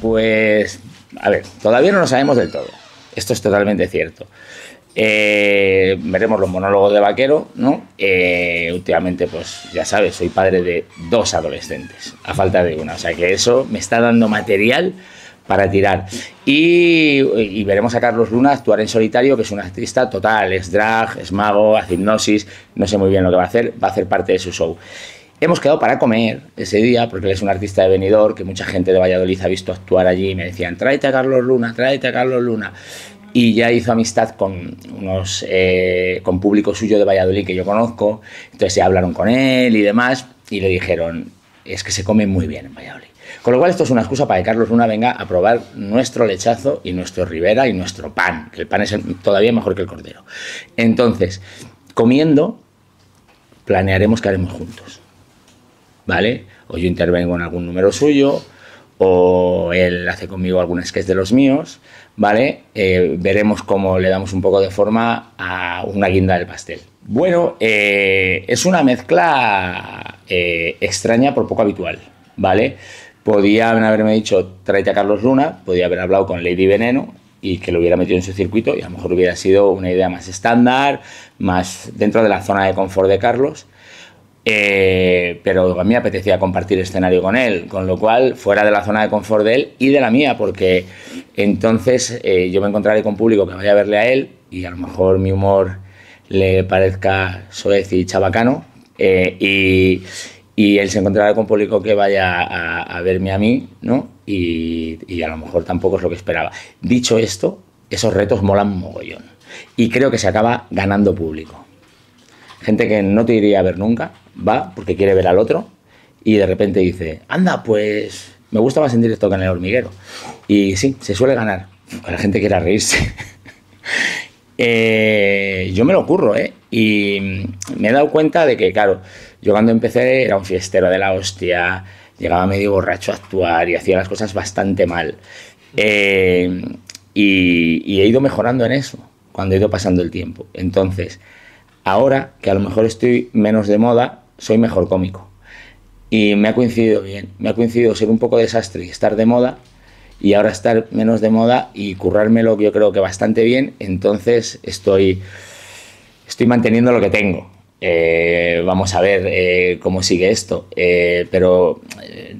Pues, pues, a ver, todavía no lo sabemos del todo. Esto es totalmente cierto. Eh, veremos los monólogos de vaquero, ¿no? Eh, últimamente, pues ya sabes, soy padre de dos adolescentes, a falta de una. O sea que eso me está dando material para tirar. Y, y veremos a Carlos Luna actuar en solitario, que es una artista total, es drag, es mago, hace hipnosis, no sé muy bien lo que va a hacer, va a hacer parte de su show. Hemos quedado para comer ese día, porque él es un artista de venidor que mucha gente de Valladolid ha visto actuar allí. Y me decían, tráete a Carlos Luna, tráete a Carlos Luna. Y ya hizo amistad con unos eh, con público suyo de Valladolid que yo conozco. Entonces se hablaron con él y demás. Y le dijeron, es que se come muy bien en Valladolid. Con lo cual, esto es una excusa para que Carlos Luna venga a probar nuestro lechazo y nuestro Rivera y nuestro pan, que el pan es todavía mejor que el cordero. Entonces, comiendo, planearemos qué haremos juntos. ¿vale? O yo intervengo en algún número suyo, o él hace conmigo algún sketch de los míos, ¿vale? Eh, veremos cómo le damos un poco de forma a una guinda del pastel. Bueno, eh, es una mezcla eh, extraña por poco habitual, ¿vale? Podían haberme dicho, tráete a Carlos Luna, podía haber hablado con Lady Veneno y que lo hubiera metido en su circuito y a lo mejor hubiera sido una idea más estándar, más dentro de la zona de confort de Carlos, eh, pero a mí me apetecía compartir escenario con él, con lo cual fuera de la zona de confort de él y de la mía, porque entonces eh, yo me encontraré con público que vaya a verle a él y a lo mejor mi humor le parezca soez y chabacano eh, y, él se encontrará con público que vaya a, verme a mí, ¿no? y a lo mejor tampoco es lo que esperaba. Dicho esto, esos retos molan mogollón y creo que se acaba ganando público. Gente que no te iría a ver nunca, va porque quiere ver al otro y de repente dice, anda, pues me gusta más en directo que en el hormiguero. Y sí, se suele ganar. La gente quiere reírse. Eh, yo me lo ocurro ¿eh? Y me he dado cuenta de que, claro, yo cuando empecé era un fiestero de la hostia, llegaba medio borracho a actuar y hacía las cosas bastante mal. Eh, y he ido mejorando en eso cuando he ido pasando el tiempo. Entonces, Ahora que a lo mejor estoy menos de moda, soy mejor cómico. Y me ha coincidido bien, me ha coincidido ser un poco desastre y estar de moda, y ahora estar menos de moda y currármelo yo creo que bastante bien, entonces estoy, estoy manteniendo lo que tengo. Eh, vamos a ver eh, cómo sigue esto. Eh, pero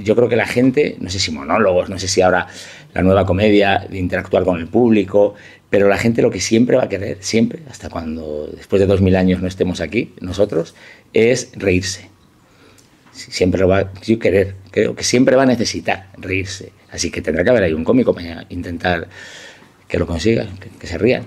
yo creo que la gente, no sé si monólogos, no sé si ahora la nueva comedia, de interactuar con el público, pero la gente lo que siempre va a querer, siempre, hasta cuando después de dos mil años no estemos aquí nosotros, es reírse. Siempre lo va a querer, creo que siempre va a necesitar reírse. Así que tendrá que haber ahí un cómico para intentar que lo consiga, que, que se rían.